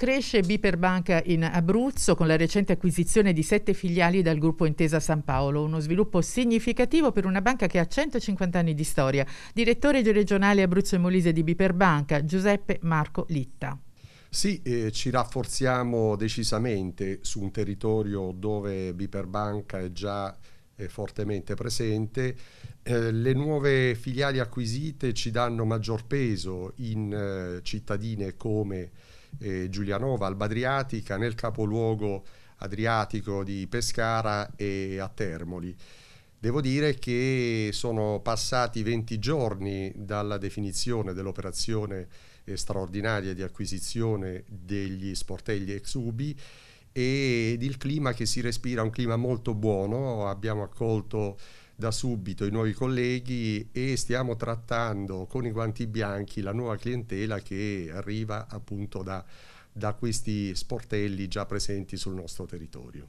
Cresce Biperbanca in Abruzzo con la recente acquisizione di sette filiali dal gruppo Intesa San Paolo, uno sviluppo significativo per una banca che ha 150 anni di storia. Direttore regionale Abruzzo e Molise di Biperbanca, Giuseppe Marco Litta. Sì, eh, ci rafforziamo decisamente su un territorio dove Biperbanca è già eh, fortemente presente. Eh, le nuove filiali acquisite ci danno maggior peso in eh, cittadine come eh, Giulianova, Albadriatica, nel capoluogo adriatico di Pescara e a Termoli. Devo dire che sono passati 20 giorni dalla definizione dell'operazione eh, straordinaria di acquisizione degli sportelli ex Ubi ed il clima che si respira è un clima molto buono, abbiamo accolto da subito i nuovi colleghi e stiamo trattando con i guanti bianchi la nuova clientela che arriva appunto da, da questi sportelli già presenti sul nostro territorio.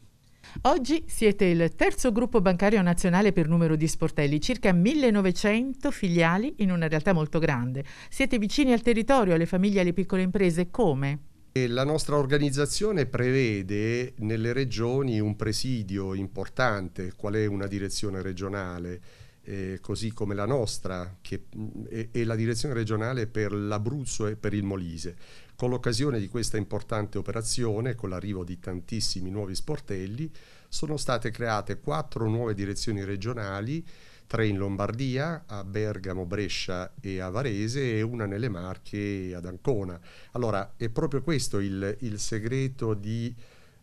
Oggi siete il terzo gruppo bancario nazionale per numero di sportelli, circa 1900 filiali in una realtà molto grande. Siete vicini al territorio, alle famiglie e alle piccole imprese, come? La nostra organizzazione prevede nelle regioni un presidio importante, qual è una direzione regionale, eh, così come la nostra, che mm, è, è la direzione regionale per l'Abruzzo e per il Molise. Con l'occasione di questa importante operazione, con l'arrivo di tantissimi nuovi sportelli, sono state create quattro nuove direzioni regionali tre in Lombardia, a Bergamo, Brescia e a Varese e una nelle Marche ad Ancona. Allora è proprio questo il, il segreto di,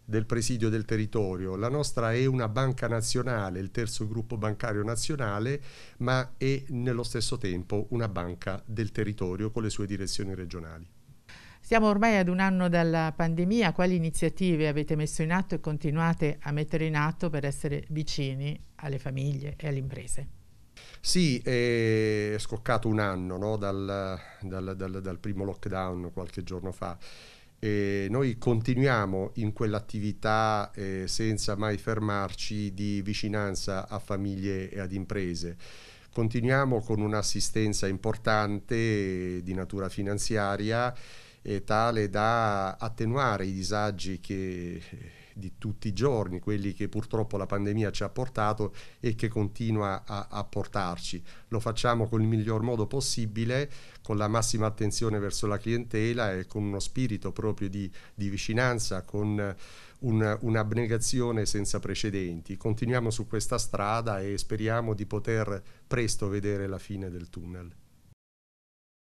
del presidio del territorio. La nostra è una banca nazionale, il terzo gruppo bancario nazionale, ma è nello stesso tempo una banca del territorio con le sue direzioni regionali. Siamo ormai ad un anno dalla pandemia, quali iniziative avete messo in atto e continuate a mettere in atto per essere vicini alle famiglie e alle imprese? Sì, è scoccato un anno no? dal, dal, dal, dal, primo lockdown qualche giorno fa. E noi continuiamo in quell'attività eh, senza mai fermarci di vicinanza a famiglie e ad imprese. Continuiamo con un'assistenza importante eh, di natura finanziaria è tale da attenuare i disagi che, di tutti i giorni, quelli che purtroppo la pandemia ci ha portato e che continua a, a portarci. Lo facciamo con il miglior modo possibile, con la massima attenzione verso la clientela e con uno spirito proprio di, di vicinanza, con un, un'abnegazione senza precedenti. Continuiamo su questa strada e speriamo di poter presto vedere la fine del tunnel.